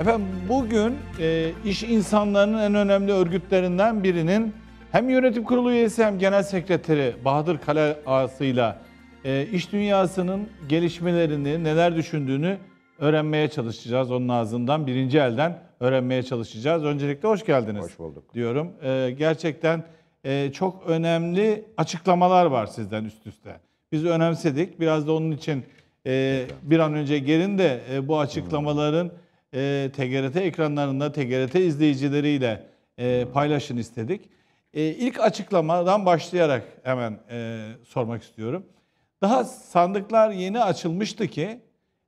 Efendim bugün e, iş insanlarının en önemli örgütlerinden birinin hem yönetim kurulu üyesi hem genel sekreteri Bahadır Kale Ağası'yla e, iş dünyasının gelişmelerini, neler düşündüğünü öğrenmeye çalışacağız. Onun ağzından birinci elden öğrenmeye çalışacağız. Öncelikle hoş geldiniz. Hoş bulduk. Diyorum. E, gerçekten e, çok önemli açıklamalar var sizden üst üste. Biz önemsedik. Biraz da onun için e, bir an önce gelin de e, bu açıklamaların... Hı e, TGRT ekranlarında TGRT izleyicileriyle e, paylaşın istedik. E, ilk açıklamadan başlayarak hemen e, sormak istiyorum. Daha sandıklar yeni açılmıştı ki,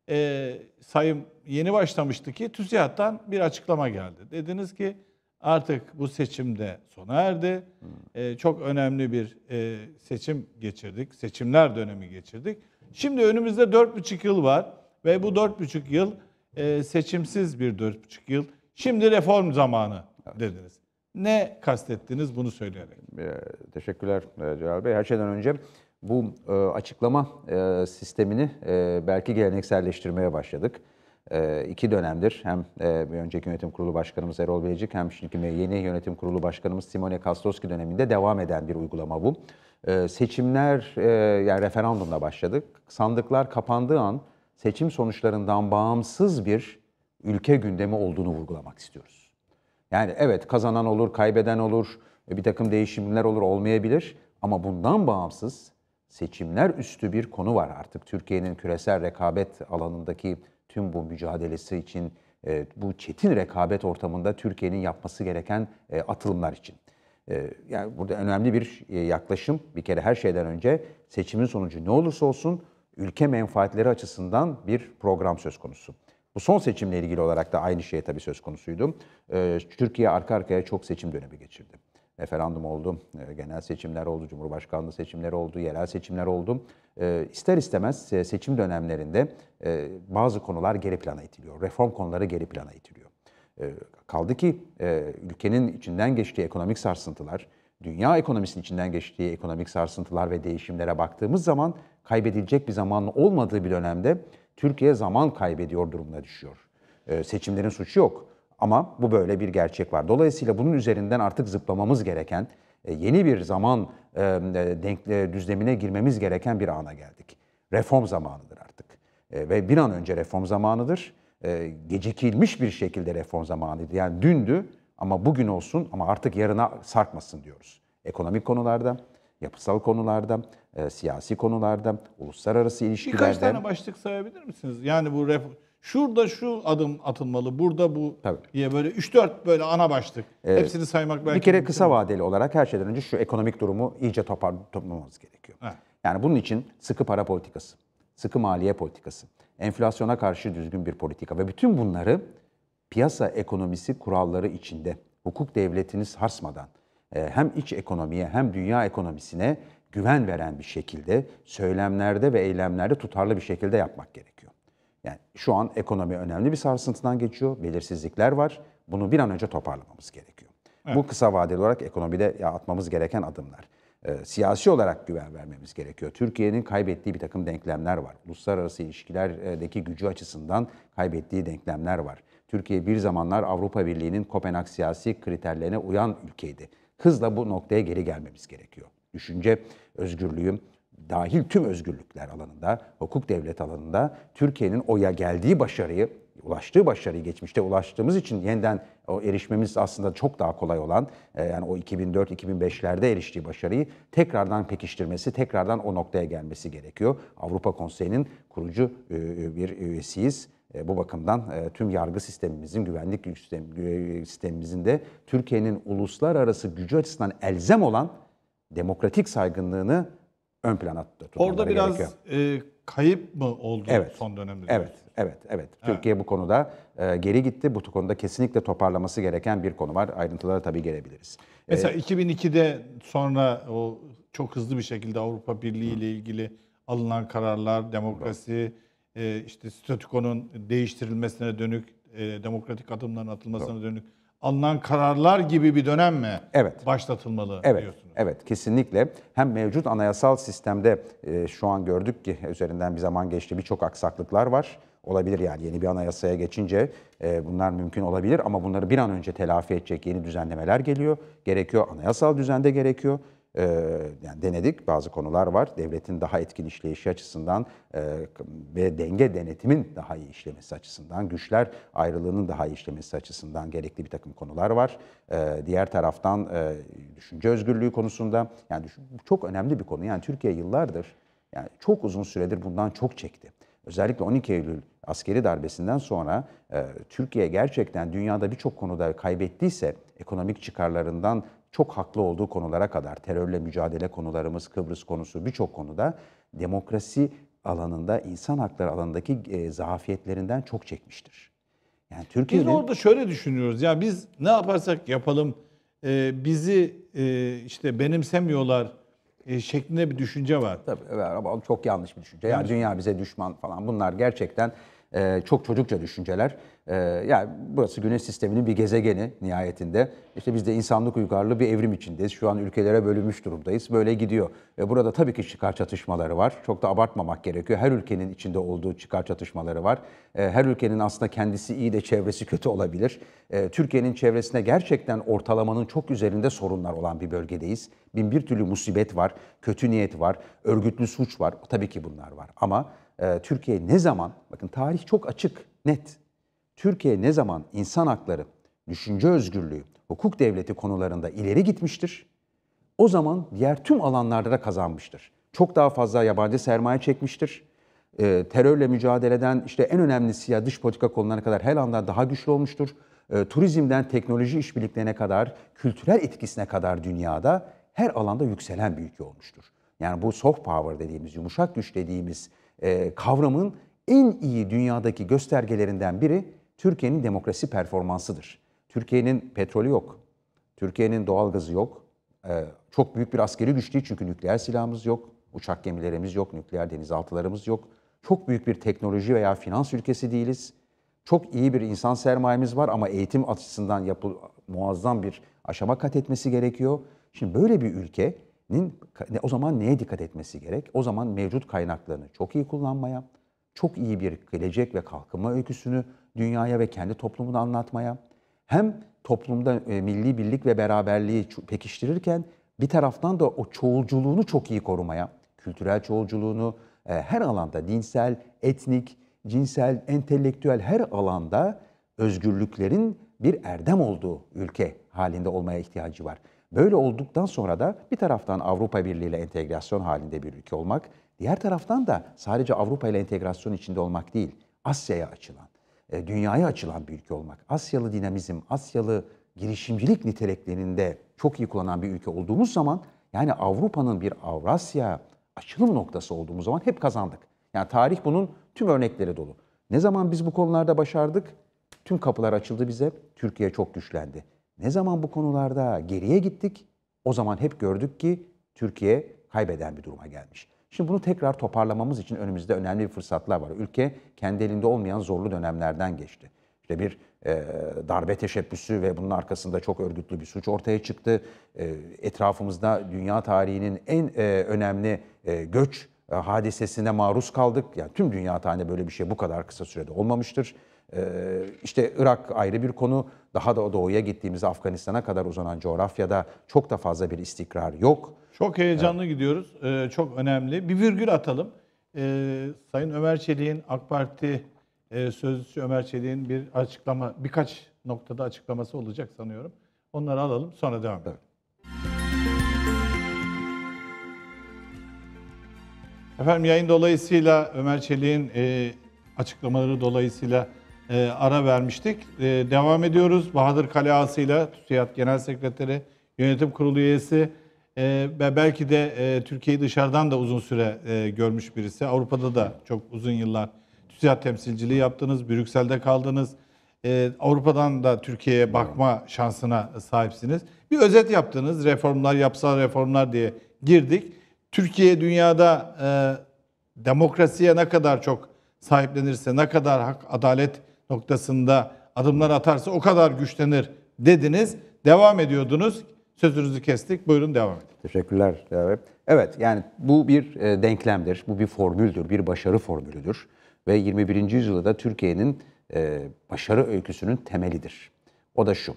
e, sayım yeni başlamıştı ki TÜSİAD'dan bir açıklama geldi. Dediniz ki artık bu seçimde sona erdi. E, çok önemli bir e, seçim geçirdik, seçimler dönemi geçirdik. Şimdi önümüzde 4,5 yıl var ve bu 4,5 yıl e, seçimsiz bir dört 4,5 yıl. Şimdi reform zamanı dediniz. Ne kastettiniz bunu söyleyerek? E, teşekkürler e, Celal Bey. Her şeyden önce bu açıklama sistemini belki gelenekselleştirmeye başladık. E, iki dönemdir hem bir önceki yönetim kurulu başkanımız Erol Belecik hem şimdi yeni yönetim kurulu başkanımız Simone Kastoski döneminde devam eden bir uygulama bu. seçimler e, yani referandumla başladık. Sandıklar kapandığı an seçim sonuçlarından bağımsız bir ülke gündemi olduğunu vurgulamak istiyoruz. Yani evet kazanan olur, kaybeden olur, e, bir takım değişimler olur, olmayabilir ama bundan bağımsız seçimler üstü bir konu var artık. Türkiye'nin küresel rekabet alanındaki tüm bu mücadelesi için e, bu çetin rekabet ortamında Türkiye'nin yapması gereken e, atılımlar için. Yani burada önemli bir yaklaşım bir kere her şeyden önce seçimin sonucu ne olursa olsun ülke menfaatleri açısından bir program söz konusu. Bu son seçimle ilgili olarak da aynı şey tabii söz konusuydu. Ee, Türkiye arka arkaya çok seçim dönemi geçirdi. Referandum oldu, e, genel seçimler oldu, cumhurbaşkanlığı seçimleri oldu, yerel seçimler oldu. Ee, ister istemez e, seçim dönemlerinde e, bazı konular geri plana itiliyor. Reform konuları geri plana itiliyor. Ee, kaldı ki ülkenin içinden geçtiği ekonomik sarsıntılar, dünya ekonomisinin içinden geçtiği ekonomik sarsıntılar ve değişimlere baktığımız zaman kaybedilecek bir zaman olmadığı bir dönemde Türkiye zaman kaybediyor durumuna düşüyor. Ee, seçimlerin suçu yok ama bu böyle bir gerçek var. Dolayısıyla bunun üzerinden artık zıplamamız gereken, e, yeni bir zaman e, e, denk, e, düzlemine girmemiz gereken bir ana geldik. Reform zamanıdır artık. E, ve bir an önce reform zamanıdır. E, gecikilmiş bir şekilde reform zamanıydı. Yani dündü, ama bugün olsun ama artık yarına sarkmasın diyoruz. Ekonomik konularda, yapısal konularda, e, siyasi konularda, uluslararası ilişkilerde. Birkaç tane başlık sayabilir misiniz? Yani bu ref şurada şu adım atılmalı, burada bu Tabii. diye böyle 3-4 böyle ana başlık. Ee, Hepsini saymak belki... Bir kere kısa vadeli olarak her şeyden önce şu ekonomik durumu iyice topar, toplamamız gerekiyor. Heh. Yani bunun için sıkı para politikası, sıkı maliye politikası, enflasyona karşı düzgün bir politika ve bütün bunları piyasa ekonomisi kuralları içinde hukuk devletini sarsmadan e, hem iç ekonomiye hem dünya ekonomisine güven veren bir şekilde söylemlerde ve eylemlerde tutarlı bir şekilde yapmak gerekiyor. Yani şu an ekonomi önemli bir sarsıntıdan geçiyor, belirsizlikler var. Bunu bir an önce toparlamamız gerekiyor. Evet. Bu kısa vadeli olarak ekonomide atmamız gereken adımlar. E, siyasi olarak güven vermemiz gerekiyor. Türkiye'nin kaybettiği bir takım denklemler var. Uluslararası ilişkilerdeki gücü açısından kaybettiği denklemler var. Türkiye bir zamanlar Avrupa Birliği'nin Kopenhag siyasi kriterlerine uyan ülkeydi. Hızla bu noktaya geri gelmemiz gerekiyor. Düşünce özgürlüğü dahil tüm özgürlükler alanında, hukuk devlet alanında Türkiye'nin oya geldiği başarıyı, ulaştığı başarıyı geçmişte ulaştığımız için yeniden o erişmemiz aslında çok daha kolay olan, e, yani o 2004-2005'lerde eriştiği başarıyı tekrardan pekiştirmesi, tekrardan o noktaya gelmesi gerekiyor. Avrupa Konseyi'nin kurucu e, e, bir üyesiyiz e, bu bakımdan e, tüm yargı sistemimizin, güvenlik sistemimizin de Türkiye'nin uluslararası gücü açısından elzem olan demokratik saygınlığını ön plana tutmaları Orada biraz E, kayıp mı oldu evet. son dönemde? Evet, evet, evet. evet. Türkiye bu konuda e, geri gitti. Bu konuda kesinlikle toparlaması gereken bir konu var. Ayrıntılara tabii gelebiliriz. E, Mesela ee, 2002'de sonra o çok hızlı bir şekilde Avrupa Birliği ile ilgili alınan kararlar, demokrasi... Doğru e, işte statükonun değiştirilmesine dönük, e, demokratik adımların atılmasına Doğru. dönük alınan kararlar gibi bir dönem mi evet. başlatılmalı evet. diyorsunuz? Evet, kesinlikle. Hem mevcut anayasal sistemde e, şu an gördük ki üzerinden bir zaman geçti birçok aksaklıklar var. Olabilir yani yeni bir anayasaya geçince e, bunlar mümkün olabilir ama bunları bir an önce telafi edecek yeni düzenlemeler geliyor. Gerekiyor, anayasal düzende gerekiyor. Ee, yani denedik. Bazı konular var. Devletin daha etkin işleyişi açısından e, ve denge denetimin daha iyi işlemesi açısından, güçler ayrılığının daha iyi işlemesi açısından gerekli bir takım konular var. Ee, diğer taraftan e, düşünce özgürlüğü konusunda yani çok önemli bir konu. Yani Türkiye yıllardır yani çok uzun süredir bundan çok çekti. Özellikle 12 Eylül askeri darbesinden sonra e, Türkiye gerçekten dünyada birçok konuda kaybettiyse ekonomik çıkarlarından çok haklı olduğu konulara kadar terörle mücadele konularımız, Kıbrıs konusu birçok konuda demokrasi alanında, insan hakları alanındaki e, zafiyetlerinden çok çekmiştir. Yani Türkiye Biz orada şöyle düşünüyoruz. Ya biz ne yaparsak yapalım e, bizi e, işte benimsemiyorlar e, şeklinde bir düşünce var. Tabii ama çok yanlış bir düşünce. Yani dünya bize düşman falan bunlar gerçekten ee, çok çocukça düşünceler. Ee, yani burası güneş sisteminin bir gezegeni nihayetinde. İşte biz de insanlık uygarlığı bir evrim içindeyiz. Şu an ülkelere bölünmüş durumdayız. Böyle gidiyor. Ve burada tabii ki çıkar çatışmaları var. Çok da abartmamak gerekiyor. Her ülkenin içinde olduğu çıkar çatışmaları var. Ee, her ülkenin aslında kendisi iyi de çevresi kötü olabilir. Türkiye'nin çevresine gerçekten ortalamanın çok üzerinde sorunlar olan bir bölgedeyiz. Bin bir türlü musibet var, kötü niyet var, örgütlü suç var. Tabii ki bunlar var. Ama ee, Türkiye ne zaman, bakın tarih çok açık, net. Türkiye ne zaman insan hakları, düşünce özgürlüğü, hukuk devleti konularında ileri gitmiştir, o zaman diğer tüm alanlarda da kazanmıştır. Çok daha fazla yabancı sermaye çekmiştir. E, terörle mücadeleden işte en önemli ya dış politika konularına kadar her anda daha güçlü olmuştur. E, turizmden teknoloji işbirliklerine kadar, kültürel etkisine kadar dünyada her alanda yükselen bir ülke olmuştur. Yani bu soft power dediğimiz, yumuşak güç dediğimiz ee, kavramın en iyi dünyadaki göstergelerinden biri Türkiye'nin demokrasi performansıdır. Türkiye'nin petrolü yok, Türkiye'nin doğalgazı yok, ee, çok büyük bir askeri güç değil çünkü nükleer silahımız yok, uçak gemilerimiz yok, nükleer denizaltılarımız yok. Çok büyük bir teknoloji veya finans ülkesi değiliz. Çok iyi bir insan sermayemiz var ama eğitim açısından yapı, muazzam bir aşama kat etmesi gerekiyor. Şimdi böyle bir ülke o zaman neye dikkat etmesi gerek? O zaman mevcut kaynaklarını çok iyi kullanmaya, çok iyi bir gelecek ve kalkınma öyküsünü dünyaya ve kendi toplumunu anlatmaya, hem toplumda e, milli birlik ve beraberliği pekiştirirken bir taraftan da o çoğulculuğunu çok iyi korumaya, kültürel çoğulculuğunu e, her alanda dinsel, etnik, cinsel, entelektüel her alanda özgürlüklerin bir erdem olduğu ülke halinde olmaya ihtiyacı var. Böyle olduktan sonra da bir taraftan Avrupa Birliği ile entegrasyon halinde bir ülke olmak, diğer taraftan da sadece Avrupa ile entegrasyon içinde olmak değil, Asya'ya açılan, e, dünyaya açılan bir ülke olmak, Asyalı dinamizm, Asyalı girişimcilik niteliklerinde çok iyi kullanan bir ülke olduğumuz zaman, yani Avrupa'nın bir Avrasya açılım noktası olduğumuz zaman hep kazandık. Yani tarih bunun tüm örnekleri dolu. Ne zaman biz bu konularda başardık? Tüm kapılar açıldı bize. Türkiye çok güçlendi. Ne zaman bu konularda geriye gittik? O zaman hep gördük ki Türkiye kaybeden bir duruma gelmiş. Şimdi bunu tekrar toparlamamız için önümüzde önemli bir fırsatlar var. Ülke kendi elinde olmayan zorlu dönemlerden geçti. İşte bir e, darbe teşebbüsü ve bunun arkasında çok örgütlü bir suç ortaya çıktı. E, etrafımızda dünya tarihinin en e, önemli e, göç e, hadisesine maruz kaldık. Yani tüm dünya tarihinde böyle bir şey bu kadar kısa sürede olmamıştır. Ee, işte Irak ayrı bir konu. Daha da doğuya gittiğimizde Afganistan'a kadar uzanan coğrafyada çok da fazla bir istikrar yok. Çok heyecanlı evet. gidiyoruz. Ee, çok önemli. Bir virgül atalım. Ee, Sayın Ömer Çelik'in AK Parti e, sözcüsü Ömer Çelik'in bir açıklama, birkaç noktada açıklaması olacak sanıyorum. Onları alalım sonra devam edelim. Evet. Efendim yayın dolayısıyla Ömer Çelik'in e, açıklamaları dolayısıyla e, ara vermiştik. E, devam ediyoruz. Bahadır Kaleası ile TÜSİAD Genel Sekreteri, Yönetim Kurulu üyesi e, ve belki de e, Türkiye'yi dışarıdan da uzun süre e, görmüş birisi. Avrupa'da da çok uzun yıllar TÜSİAD temsilciliği yaptınız, Brüksel'de kaldınız. E, Avrupa'dan da Türkiye'ye bakma şansına sahipsiniz. Bir özet yaptınız, reformlar, yapsal reformlar diye girdik. Türkiye dünyada e, demokrasiye ne kadar çok sahiplenirse, ne kadar hak, adalet noktasında adımlar atarsa o kadar güçlenir dediniz. Devam ediyordunuz. Sözünüzü kestik. Buyurun devam edin. Teşekkürler. Evet yani bu bir e, denklemdir. Bu bir formüldür. Bir başarı formülüdür. Ve 21. yüzyılda da Türkiye'nin e, başarı öyküsünün temelidir. O da şu.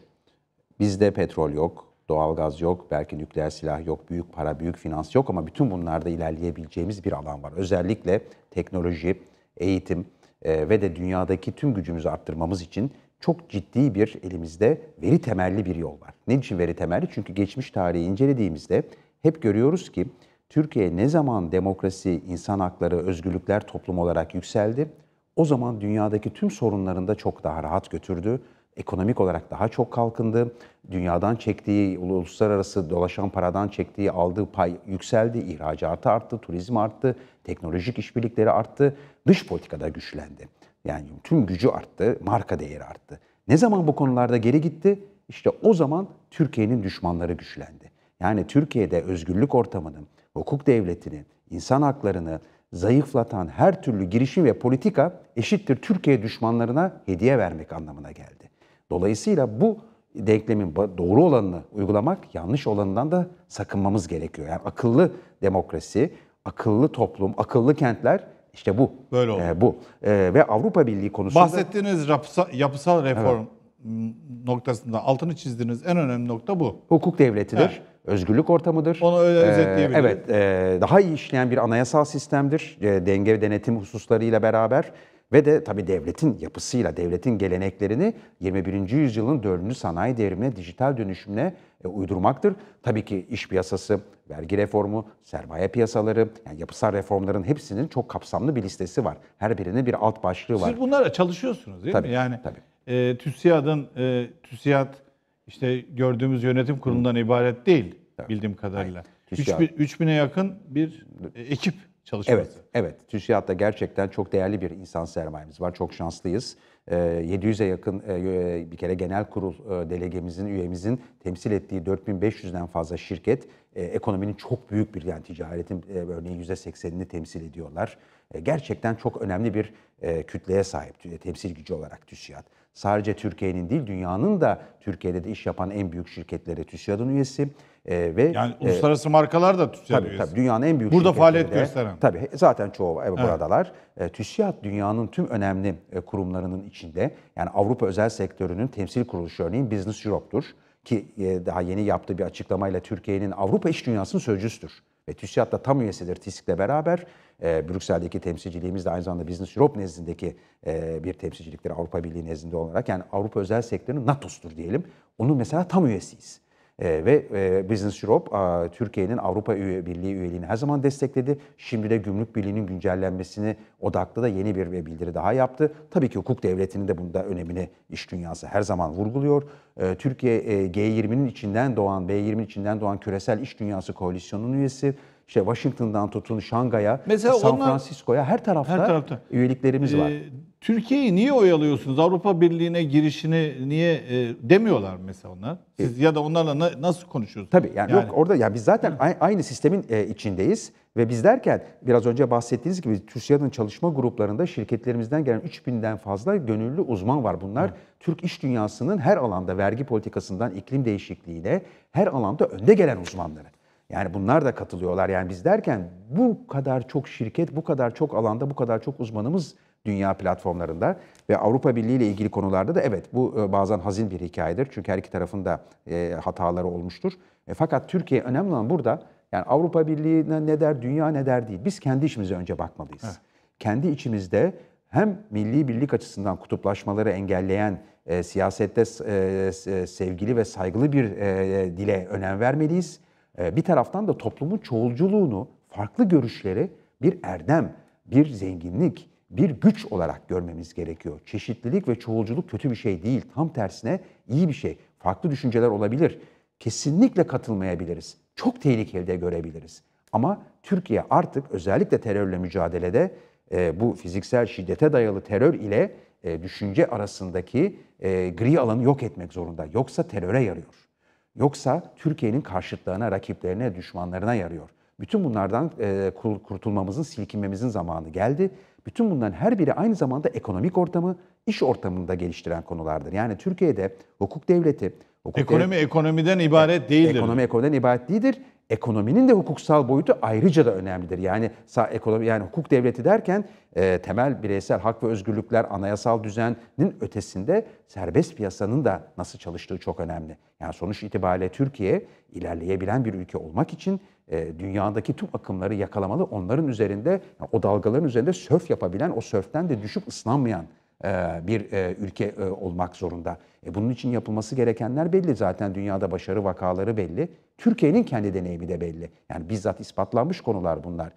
Bizde petrol yok, doğalgaz yok, belki nükleer silah yok, büyük para, büyük finans yok ama bütün bunlarda ilerleyebileceğimiz bir alan var. Özellikle teknoloji, eğitim, ee, ve de dünyadaki tüm gücümüzü arttırmamız için çok ciddi bir elimizde veri temelli bir yol var. Ne için veri temelli? Çünkü geçmiş tarihi incelediğimizde hep görüyoruz ki Türkiye ne zaman demokrasi, insan hakları, özgürlükler toplum olarak yükseldi, o zaman dünyadaki tüm sorunlarını da çok daha rahat götürdü ekonomik olarak daha çok kalkındı. Dünyadan çektiği, uluslararası dolaşan paradan çektiği, aldığı pay yükseldi. İhracatı arttı, turizm arttı, teknolojik işbirlikleri arttı. Dış politikada güçlendi. Yani tüm gücü arttı, marka değeri arttı. Ne zaman bu konularda geri gitti? İşte o zaman Türkiye'nin düşmanları güçlendi. Yani Türkiye'de özgürlük ortamının, hukuk devletinin, insan haklarını zayıflatan her türlü girişim ve politika eşittir Türkiye düşmanlarına hediye vermek anlamına geldi. Dolayısıyla bu denklemin doğru olanını uygulamak, yanlış olanından da sakınmamız gerekiyor. Yani akıllı demokrasi, akıllı toplum, akıllı kentler işte bu. Böyle oldu. Ee, bu. Ee, ve Avrupa Birliği konusunda... Bahsettiğiniz yapısal, yapısal reform evet. noktasında altını çizdiğiniz en önemli nokta bu. Hukuk devletidir. Evet. Özgürlük ortamıdır. Onu öyle ee, özetleyebiliriz. evet, ee, daha iyi işleyen bir anayasal sistemdir. E, denge denetim hususlarıyla beraber ve de tabii devletin yapısıyla, devletin geleneklerini 21. yüzyılın 4. sanayi devrimine, dijital dönüşümüne e, uydurmaktır. Tabii ki iş piyasası, vergi reformu, sermaye piyasaları, yani yapısal reformların hepsinin çok kapsamlı bir listesi var. Her birinin bir alt başlığı var. Siz bunlara çalışıyorsunuz değil tabii, mi? Yani tabii. E, TÜSİAD'ın, e, TÜSİAD işte gördüğümüz yönetim kurulundan Hı. ibaret değil tabii. bildiğim kadarıyla. 3000'e yakın bir e, ekip çalışması. Evet, evet. TÜSİAD'da gerçekten çok değerli bir insan sermayemiz var. Çok şanslıyız. 700'e ee, yakın e, bir kere genel kurul e, delegemizin, üyemizin temsil ettiği 4500'den fazla şirket e, ekonominin çok büyük bir yani ticaretin örneğin %80'ini temsil ediyorlar. Gerçekten çok önemli bir kütleye sahip temsil gücü olarak TÜSİAD. Sadece Türkiye'nin değil dünyanın da Türkiye'de de iş yapan en büyük şirketleri TÜSİAD'ın üyesi. E, ve Yani e, uluslararası markalar da TÜSİAD tabii, tabii dünyanın en büyük Burada faaliyet gösteren. Tabii zaten çoğu e, buradalar. E, TÜSİAD dünyanın tüm önemli e, kurumlarının içinde. Yani Avrupa özel sektörünün temsil kuruluşu örneğin Business Europe'dur ki e, daha yeni yaptığı bir açıklamayla Türkiye'nin Avrupa iş dünyasının sözcüsüdür. Ve TÜSİAD da tam üyesidir TİSK'le beraber. E, Brüksel'deki temsilciliğimiz de aynı zamanda Business Europe nezdindeki e, bir temsilciliktir Avrupa Birliği nezdinde olarak. Yani Avrupa özel sektörünün NATO'sudur diyelim. Onun mesela tam üyesiyiz. Ee, ve e, Business Europe Türkiye'nin Avrupa üye, Birliği üyeliğini her zaman destekledi. Şimdi de Gümrük Birliği'nin güncellenmesini odaklı da yeni bir e, bildiri daha yaptı. Tabii ki hukuk devletinin de bunda önemini iş dünyası her zaman vurguluyor. Ee, Türkiye e, G20'nin içinden doğan, B20'nin içinden doğan küresel iş dünyası koalisyonunun üyesi işte Washington'dan tutun Şangay'a, San Francisco'ya her tarafta, her tarafta üyeliklerimiz ee, var. E, Türkiye'yi niye oyalıyorsunuz? Avrupa Birliği'ne girişini niye e, demiyorlar mesela onlar? Siz e, ya da onlarla na, nasıl konuşuyorsunuz? Tabii yani, yani yok orada ya biz zaten aynı sistemin e, içindeyiz ve biz derken biraz önce bahsettiğiniz gibi TÜSİAD'ın çalışma gruplarında şirketlerimizden gelen 3000'den fazla gönüllü uzman var. Bunlar hı. Türk iş dünyasının her alanda vergi politikasından iklim değişikliğine her alanda önde gelen uzmanları. Yani bunlar da katılıyorlar. Yani biz derken bu kadar çok şirket, bu kadar çok alanda, bu kadar çok uzmanımız dünya platformlarında ve Avrupa Birliği ile ilgili konularda da evet bu e, bazen hazin bir hikayedir. Çünkü her iki tarafın da e, hataları olmuştur. E, fakat Türkiye önemli olan burada yani Avrupa Birliği ne der, dünya ne der değil. Biz kendi işimize önce bakmalıyız. Evet. Kendi içimizde hem milli birlik açısından kutuplaşmaları engelleyen e, siyasette e, e, sevgili ve saygılı bir e, dile önem vermeliyiz. E, bir taraftan da toplumun çoğulculuğunu, farklı görüşleri bir erdem, bir zenginlik, bir güç olarak görmemiz gerekiyor. Çeşitlilik ve çoğulculuk kötü bir şey değil. Tam tersine iyi bir şey. Farklı düşünceler olabilir. Kesinlikle katılmayabiliriz. Çok tehlikeli de görebiliriz. Ama Türkiye artık özellikle terörle mücadelede e, bu fiziksel şiddete dayalı terör ile e, düşünce arasındaki e, gri alanı yok etmek zorunda. Yoksa teröre yarıyor. Yoksa Türkiye'nin karşıtlarına, rakiplerine, düşmanlarına yarıyor. Bütün bunlardan e, kurtulmamızın, silkinmemizin zamanı geldi. Bütün bunların her biri aynı zamanda ekonomik ortamı, iş ortamını da geliştiren konulardır. Yani Türkiye'de hukuk devleti... Hukuk ekonomi devleti, ekonomiden ibaret e, değildir. Ekonomi ekonomiden ibaret değildir. Ekonominin de hukuksal boyutu ayrıca da önemlidir. Yani ekonomi yani hukuk devleti derken e, temel bireysel hak ve özgürlükler, anayasal düzenin ötesinde serbest piyasanın da nasıl çalıştığı çok önemli. Yani sonuç itibariyle Türkiye ilerleyebilen bir ülke olmak için e, dünyadaki tüm akımları yakalamalı. Onların üzerinde, o dalgaların üzerinde sörf yapabilen, o sörften de düşüp ıslanmayan e, bir e, ülke olmak zorunda. Bunun için yapılması gerekenler belli zaten dünyada başarı vakaları belli. Türkiye'nin kendi deneyimi de belli. Yani bizzat ispatlanmış konular bunlar.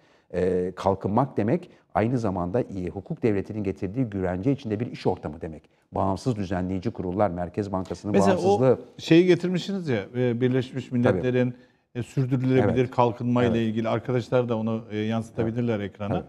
Kalkınmak demek aynı zamanda iyi hukuk devletinin getirdiği güvence içinde bir iş ortamı demek. Bağımsız düzenleyici kurullar, Merkez Bankası'nın Mesela bağımsızlığı. Mesela şeyi getirmişsiniz ya Birleşmiş Milletler'in Tabii e, sürdürülebilir evet. kalkınma ile evet. ilgili arkadaşlar da onu e, yansıtabilirler evet. ekrana.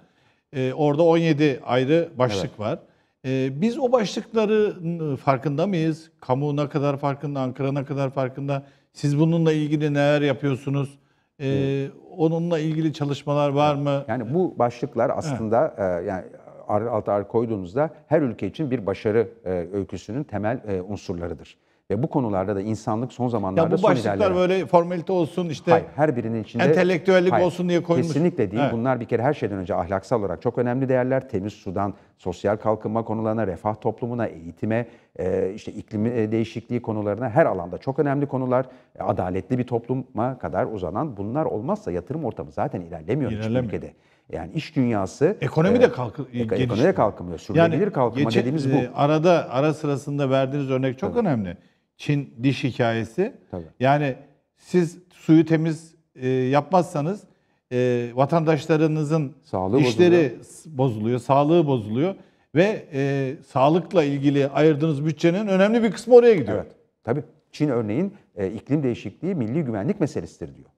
Evet. E, orada 17 ayrı başlık evet. var. E, biz o başlıkların e, farkında mıyız? Kamu ne kadar farkında, Ankara ne kadar farkında? Siz bununla ilgili neler yapıyorsunuz? E, Onunla ilgili çalışmalar var mı? Yani bu başlıklar aslında e, yani alt ar koyduğunuzda her ülke için bir başarı e, öyküsünün temel e, unsurlarıdır. Ve bu konularda da insanlık son zamanlarda ya bu son başlıklar ilerleme. böyle formalite olsun işte. Hayır, her birinin içinde. Entelektüellik hayır, olsun diye koymuş. Kesinlikle değil. Evet. Bunlar bir kere her şeyden önce ahlaksal olarak çok önemli değerler. Temiz sudan sosyal kalkınma konularına, refah toplumuna, eğitime, e, işte iklim e, değişikliği konularına her alanda çok önemli konular. E, adaletli bir topluma kadar uzanan bunlar olmazsa yatırım ortamı zaten ilerlemiyor, ilerlemiyor. hiçbir ülkede. Yani iş dünyası ekonomi de kalk e, ekonomi de kalkmıyor. Sürdürülebilir yani, kalkınma geçen, dediğimiz bu. Arada ara sırasında verdiğiniz örnek çok evet. önemli. Çin diş hikayesi. Tabii. Yani siz suyu temiz e, yapmazsanız e, vatandaşlarınızın sağlığı işleri bozuluyor. bozuluyor, sağlığı bozuluyor ve e, sağlıkla ilgili ayırdığınız bütçenin önemli bir kısmı oraya gidiyor. Evet, tabii. Çin örneğin e, iklim değişikliği milli güvenlik meselesidir diyor.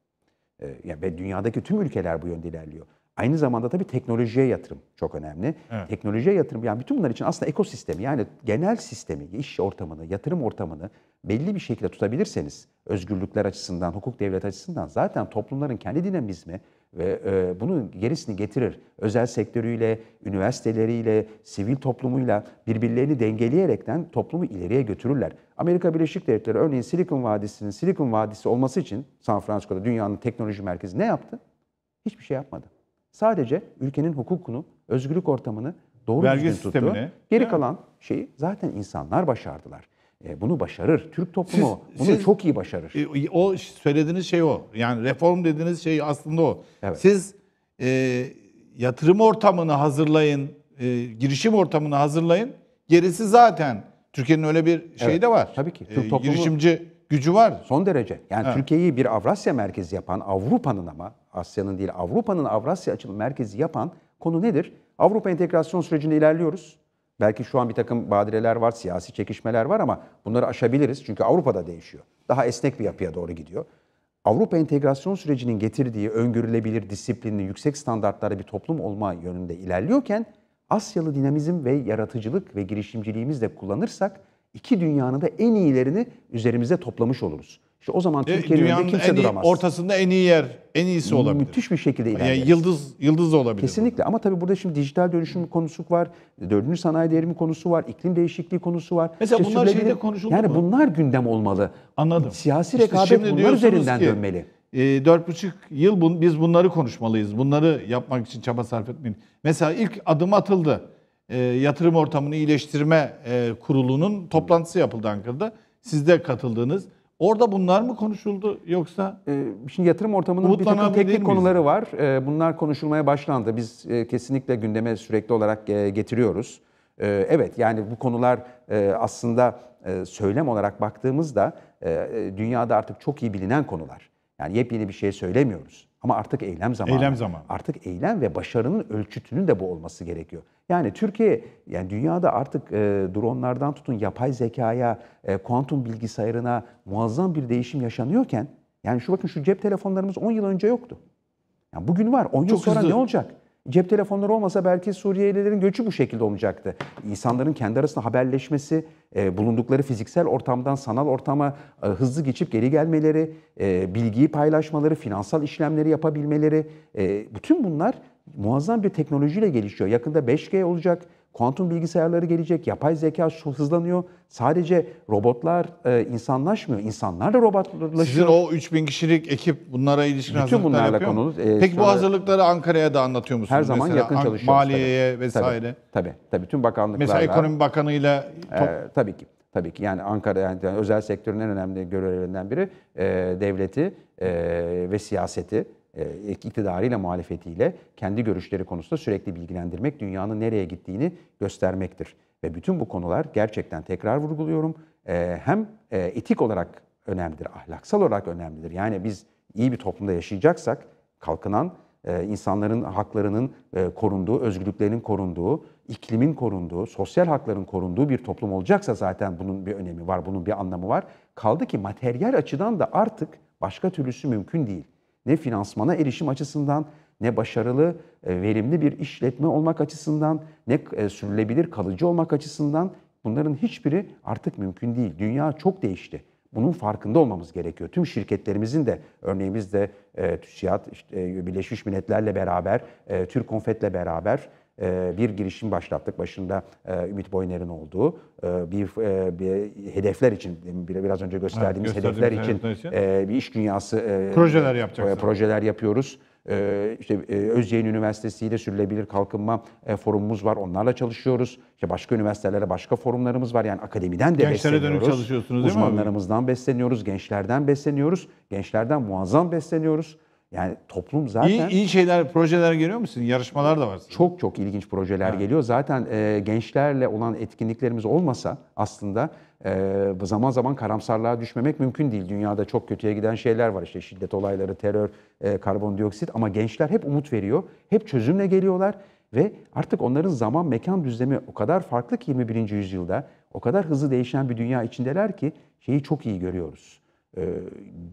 E, yani ve dünyadaki tüm ülkeler bu yönde ilerliyor. Aynı zamanda tabii teknolojiye yatırım çok önemli. Evet. Teknolojiye yatırım yani bütün bunlar için aslında ekosistemi yani genel sistemi, iş ortamını, yatırım ortamını belli bir şekilde tutabilirseniz özgürlükler açısından, hukuk devlet açısından zaten toplumların kendi dinamizmi ve e, bunun gerisini getirir. Özel sektörüyle, üniversiteleriyle, sivil toplumuyla birbirlerini dengeleyerekten toplumu ileriye götürürler. Amerika Birleşik Devletleri örneğin Silikon Vadisi'nin Silikon Vadisi olması için San Francisco'da dünyanın teknoloji merkezi ne yaptı? Hiçbir şey yapmadı. Sadece ülkenin hukukunu, özgürlük ortamını doğru Vergi düzgün tuttu. Geri kalan şeyi zaten insanlar başardılar. E, bunu başarır. Türk toplumu siz, bunu siz, çok iyi başarır. E, o söylediğiniz şey o. Yani reform dediğiniz şey aslında o. Evet. Siz e, yatırım ortamını hazırlayın, e, girişim ortamını hazırlayın. Gerisi zaten Türkiye'nin öyle bir şeyi de var. Tabii ki. E, Türk e, girişimci gücü var. Son derece. Yani evet. Türkiye'yi bir Avrasya merkezi yapan Avrupa'nın ama Asya'nın değil Avrupa'nın Avrasya açılım merkezi yapan konu nedir? Avrupa entegrasyon sürecinde ilerliyoruz. Belki şu an bir takım badireler var, siyasi çekişmeler var ama bunları aşabiliriz. Çünkü Avrupa'da değişiyor. Daha esnek bir yapıya doğru gidiyor. Avrupa entegrasyon sürecinin getirdiği öngörülebilir, disiplinli, yüksek standartlara bir toplum olma yönünde ilerliyorken Asyalı dinamizm ve yaratıcılık ve girişimciliğimizle kullanırsak iki dünyanın da en iyilerini üzerimize toplamış oluruz. İşte o zaman Türkiye'nin önünde kimse en iyi, duramaz. ortasında en iyi yer, en iyisi olabilir. Müthiş bir şekilde ilerler. Yani yıldız yıldız olabilir. Kesinlikle bu. ama tabii burada şimdi dijital dönüşüm konusu var, dördüncü sanayi değerimi konusu var, iklim değişikliği konusu var. Mesela işte bunlar şeyde konuşuldu Yani mu? bunlar gündem olmalı. Anladım. Siyasi işte rekabet bunlar üzerinden ki, dönmeli. E, dört buçuk yıl bun, biz bunları konuşmalıyız. Bunları yapmak için çaba sarf etmeliyiz. Mesela ilk adım atıldı. E, yatırım ortamını iyileştirme e, kurulunun toplantısı yapıldı Ankara'da. Siz de katıldınız. Orada bunlar mı konuşuldu yoksa? Ee, şimdi yatırım ortamının bir takım teknik konuları var. Ee, bunlar konuşulmaya başlandı. Biz e, kesinlikle gündeme sürekli olarak e, getiriyoruz. E, evet yani bu konular e, aslında e, söylem olarak baktığımızda e, e, dünyada artık çok iyi bilinen konular. Yani yepyeni bir şey söylemiyoruz. Ama artık eylem zamanı. Eylem zamanı. Artık eylem ve başarının ölçütünün de bu olması gerekiyor. Yani Türkiye, yani dünyada artık e, dronlardan tutun yapay zekaya, e, kuantum bilgisayarına muazzam bir değişim yaşanıyorken, yani şu bakın şu cep telefonlarımız 10 yıl önce yoktu. Yani bugün var, 10 yıl Çok sonra hızlı. ne olacak? Cep telefonları olmasa belki Suriyelilerin göçü bu şekilde olacaktı. İnsanların kendi arasında haberleşmesi, e, bulundukları fiziksel ortamdan sanal ortama e, hızlı geçip geri gelmeleri, e, bilgiyi paylaşmaları, finansal işlemleri yapabilmeleri, e, bütün bunlar muazzam bir teknolojiyle gelişiyor. Yakında 5G olacak, kuantum bilgisayarları gelecek, yapay zeka hızlanıyor. Sadece robotlar e, insanlaşmıyor, insanlar da robotlaşıyor. Sizin o 3000 kişilik ekip bunlara ilişkin Bütün hazırlıklar bunlarla yapıyor konulu, e, Peki bu hazırlıkları Ankara'ya da anlatıyor musunuz? Her zaman mesela? yakın çalışıyoruz. Maliyeye vesaire. Tabii, tabii, tabii. Tüm bakanlıklarla. Mesela Ekonomi Bakanı'yla... E, top... E, tabii ki. Tabii ki yani Ankara yani özel sektörün en önemli görevlerinden biri e, devleti e, ve siyaseti e, iktidarıyla muhalefetiyle kendi görüşleri konusunda sürekli bilgilendirmek dünyanın nereye gittiğini göstermektir. Ve bütün bu konular gerçekten tekrar vurguluyorum e, hem e, etik olarak önemlidir, ahlaksal olarak önemlidir. Yani biz iyi bir toplumda yaşayacaksak kalkınan insanların haklarının korunduğu, özgürlüklerinin korunduğu, iklimin korunduğu, sosyal hakların korunduğu bir toplum olacaksa zaten bunun bir önemi var, bunun bir anlamı var. Kaldı ki materyal açıdan da artık başka türlüsü mümkün değil ne finansmana erişim açısından ne başarılı, e, verimli bir işletme olmak açısından, ne e, sürülebilir, kalıcı olmak açısından bunların hiçbiri artık mümkün değil. Dünya çok değişti. Bunun farkında olmamız gerekiyor. Tüm şirketlerimizin de örneğimizde e, TÜSİAD, işte, Birleşmiş Milletler'le beraber, e, Türk Konfet'le beraber ee, bir girişim başlattık. Başında e, Ümit Boyner'in olduğu e, bir, e, bir hedefler için biraz önce gösterdiğimiz evet, hedefler için, için bir iş dünyası projeler yapacağız. Projeler yapıyoruz. İşte Özyeğin Üniversitesi ile Sürülebilir Kalkınma Forumumuz var. Onlarla çalışıyoruz. İşte başka üniversitelere başka forumlarımız var. Yani akademiden de Gençlere besleniyoruz. Gençlere dönük çalışıyorsunuz değil mi? Uzmanlarımızdan besleniyoruz, gençlerden besleniyoruz. Gençlerden muazzam besleniyoruz. Yani toplum zaten... İyi, iyi şeyler, projeler geliyor mu sizin Yarışmalar da var. Sizin. Çok çok ilginç projeler ha. geliyor. Zaten e, gençlerle olan etkinliklerimiz olmasa aslında e, zaman zaman karamsarlığa düşmemek mümkün değil. Dünyada çok kötüye giden şeyler var. işte şiddet olayları, terör, e, karbondioksit. Ama gençler hep umut veriyor. Hep çözümle geliyorlar. Ve artık onların zaman, mekan düzlemi o kadar farklı ki 21. yüzyılda, o kadar hızlı değişen bir dünya içindeler ki şeyi çok iyi görüyoruz. E,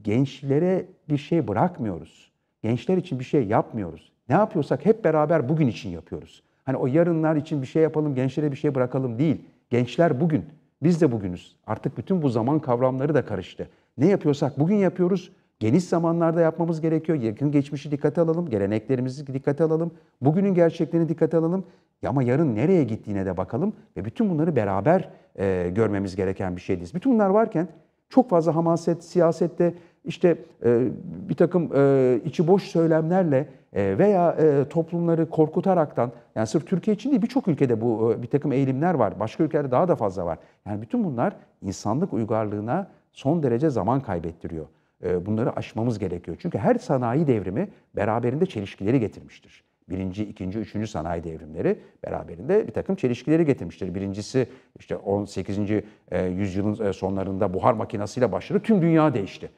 gençlere bir şey bırakmıyoruz gençler için bir şey yapmıyoruz. Ne yapıyorsak hep beraber bugün için yapıyoruz. Hani o yarınlar için bir şey yapalım, gençlere bir şey bırakalım değil. Gençler bugün, biz de bugünüz. Artık bütün bu zaman kavramları da karıştı. Ne yapıyorsak bugün yapıyoruz. Geniş zamanlarda yapmamız gerekiyor. Yakın geçmişi dikkate alalım, geleneklerimizi dikkate alalım, bugünün gerçeklerini dikkate alalım. Ama yarın nereye gittiğine de bakalım ve bütün bunları beraber e, görmemiz gereken bir şeydeyiz. Bütün bunlar varken çok fazla hamaset, siyasette işte e, bir takım e, içi boş söylemlerle e, veya e, toplumları korkutaraktan yani sırf Türkiye için değil birçok ülkede bu e, bir takım eğilimler var. Başka ülkelerde daha da fazla var. Yani bütün bunlar insanlık uygarlığına son derece zaman kaybettiriyor. E, bunları aşmamız gerekiyor. Çünkü her sanayi devrimi beraberinde çelişkileri getirmiştir birinci, ikinci, üçüncü sanayi devrimleri beraberinde bir takım çelişkileri getirmiştir. Birincisi işte 18. E, yüzyılın e, sonlarında buhar makinesiyle başladı. Tüm dünya değişti.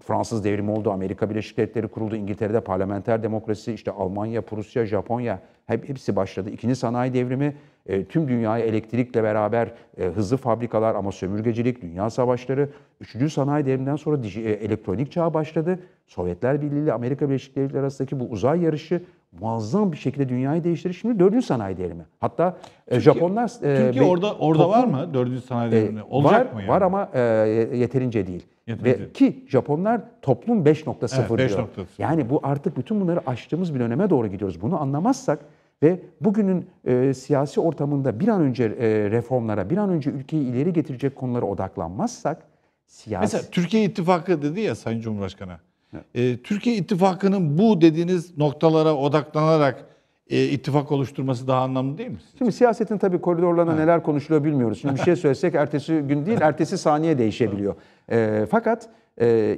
Fransız devrimi oldu, Amerika Birleşik Devletleri kuruldu, İngiltere'de parlamenter demokrasi, işte Almanya, Prusya, Japonya hep hepsi başladı. İkinci sanayi devrimi e, tüm dünyaya elektrikle beraber hızlı fabrikalar ama sömürgecilik, dünya savaşları. Üçüncü sanayi devriminden sonra elektronik çağ başladı. Sovyetler Birliği ile Amerika Birleşik Devletleri arasındaki bu uzay yarışı muazzam bir şekilde dünyayı değiştirir. Şimdi dördüncü sanayi devrimi. Hatta e, Türkiye, Japonlar... E, Türkiye e, orada orada toplum, var mı dördüncü sanayi e, devrimi? Olacak var, mı yani? Var ama e, yeterince değil. Yeterince. Ve, ki Japonlar toplum 5.0 evet, 5. diyor. 5.0. Yani bu artık bütün bunları aştığımız bir döneme doğru gidiyoruz. Bunu anlamazsak ve bugünün e, siyasi ortamında bir an önce e, reformlara, bir an önce ülkeyi ileri getirecek konulara odaklanmazsak siyasi... Mesela Türkiye İttifakı dedi ya Sayın Cumhurbaşkanı. E, Türkiye ittifakının bu dediğiniz noktalara odaklanarak e, ittifak oluşturması daha anlamlı değil mi? Şimdi siyasetin tabii koridorlarına evet. neler konuşuluyor bilmiyoruz. Şimdi bir şey söylesek ertesi gün değil, ertesi saniye değişebiliyor. Ee, e, fakat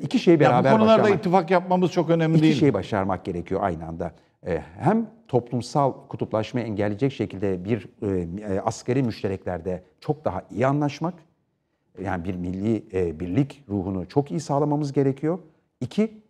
iki şey beraber başarmak... bu konularda başarmak, ittifak yapmamız çok önemli iki değil İki şey başarmak gerekiyor aynı anda. Ee, hem toplumsal kutuplaşmayı engelleyecek şekilde bir e, e, askeri müştereklerde çok daha iyi anlaşmak, yani bir milli birlik ruhunu çok iyi sağlamamız gerekiyor. İki,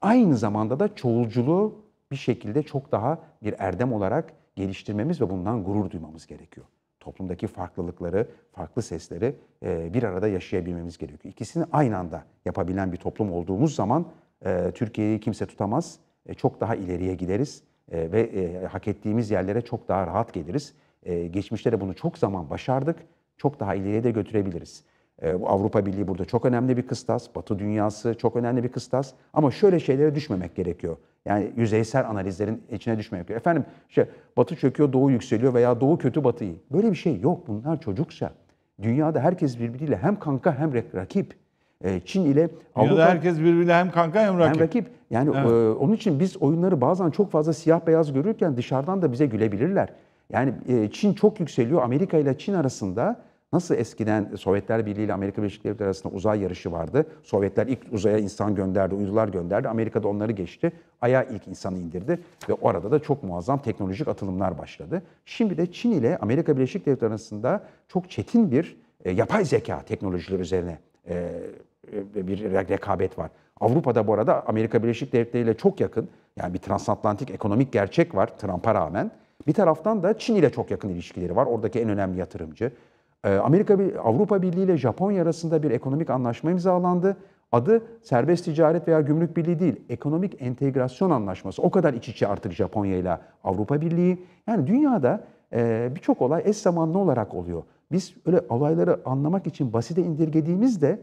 aynı zamanda da çoğulculuğu bir şekilde çok daha bir erdem olarak geliştirmemiz ve bundan gurur duymamız gerekiyor. Toplumdaki farklılıkları, farklı sesleri e, bir arada yaşayabilmemiz gerekiyor. İkisini aynı anda yapabilen bir toplum olduğumuz zaman e, Türkiye'yi kimse tutamaz. E, çok daha ileriye gideriz ve hak ettiğimiz yerlere çok daha rahat geliriz. Geçmişte de bunu çok zaman başardık. Çok daha ileriye de götürebiliriz. Ee, bu Avrupa Birliği burada çok önemli bir kıstas. Batı dünyası çok önemli bir kıstas. Ama şöyle şeylere düşmemek gerekiyor. Yani yüzeysel analizlerin içine düşmemek gerekiyor. Efendim işte Batı çöküyor, Doğu yükseliyor veya Doğu kötü, Batıyı. Böyle bir şey yok. Bunlar çocukça. Dünyada herkes birbiriyle hem kanka hem rakip. Ee, Çin ile Dünyada Avrupa... herkes birbiriyle hem kanka hem rakip. Hem rakip. Yani evet. e, onun için biz oyunları bazen çok fazla siyah beyaz görürken dışarıdan da bize gülebilirler. Yani e, Çin çok yükseliyor. Amerika ile Çin arasında Nasıl eskiden Sovyetler Birliği ile Amerika Birleşik Devletleri arasında uzay yarışı vardı. Sovyetler ilk uzaya insan gönderdi, uydular gönderdi. Amerika da onları geçti. Ay'a ilk insanı indirdi ve orada da çok muazzam teknolojik atılımlar başladı. Şimdi de Çin ile Amerika Birleşik Devletleri arasında çok çetin bir e, yapay zeka teknolojileri üzerine e, e bir rekabet var. Avrupa'da bu arada Amerika Birleşik Devletleri ile çok yakın yani bir transatlantik ekonomik gerçek var Trump'a rağmen. Bir taraftan da Çin ile çok yakın ilişkileri var. Oradaki en önemli yatırımcı. Ee, Amerika Avrupa Birliği ile Japonya arasında bir ekonomik anlaşma imzalandı. Adı serbest ticaret veya gümrük birliği değil, ekonomik entegrasyon anlaşması. O kadar iç içe artık Japonya ile Avrupa Birliği. Yani dünyada e, birçok olay eş zamanlı olarak oluyor. Biz öyle olayları anlamak için basite indirgediğimizde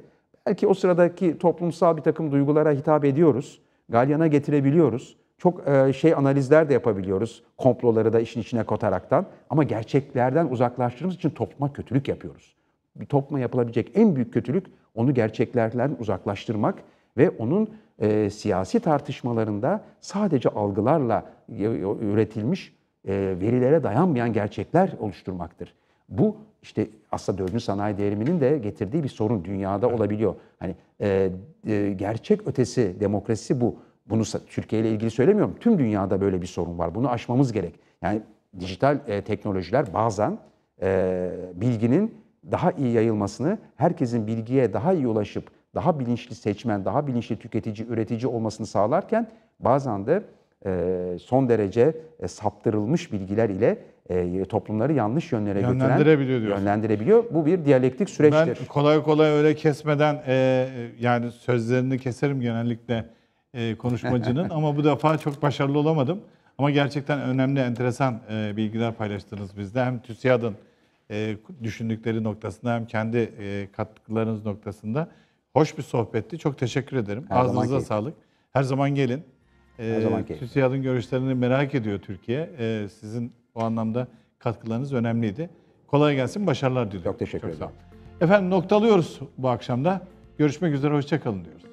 belki o sıradaki toplumsal bir takım duygulara hitap ediyoruz, galyana getirebiliyoruz çok e, şey analizler de yapabiliyoruz. Komploları da işin içine kotaraktan. Ama gerçeklerden uzaklaştığımız için topluma kötülük yapıyoruz. Bir topluma yapılabilecek en büyük kötülük onu gerçeklerden uzaklaştırmak ve onun e, siyasi tartışmalarında sadece algılarla üretilmiş e, verilere dayanmayan gerçekler oluşturmaktır. Bu işte aslında dördüncü sanayi devriminin de getirdiği bir sorun dünyada olabiliyor. Hani e, e, gerçek ötesi demokrasi bu bunu Türkiye ile ilgili söylemiyorum. Tüm dünyada böyle bir sorun var. Bunu aşmamız gerek. Yani dijital e, teknolojiler bazen e, bilginin daha iyi yayılmasını, herkesin bilgiye daha iyi ulaşıp daha bilinçli seçmen, daha bilinçli tüketici, üretici olmasını sağlarken bazen de e, son derece e, saptırılmış bilgiler ile e, toplumları yanlış yönlere yönlendirebiliyor götüren, yönlendirebiliyor. Bu bir diyalektik süreçtir. Ben kolay kolay öyle kesmeden e, e yani sözlerini keserim genellikle e, konuşmacının ama bu defa çok başarılı olamadım. Ama gerçekten önemli, enteresan e, bilgiler paylaştınız bizde. Hem TÜSİAD'ın e, düşündükleri noktasında hem kendi katkılarınız noktasında. Hoş bir sohbetti. Çok teşekkür ederim. Her Ağzınıza sağlık. Her zaman gelin. Her zaman gelin. TÜSİAD'ın görüşlerini merak ediyor Türkiye. Sizin o anlamda katkılarınız önemliydi. Kolay gelsin, başarılar diliyorum. Çok teşekkür çok ederim. Efendim noktalıyoruz bu akşamda. Görüşmek üzere, hoşçakalın diyoruz.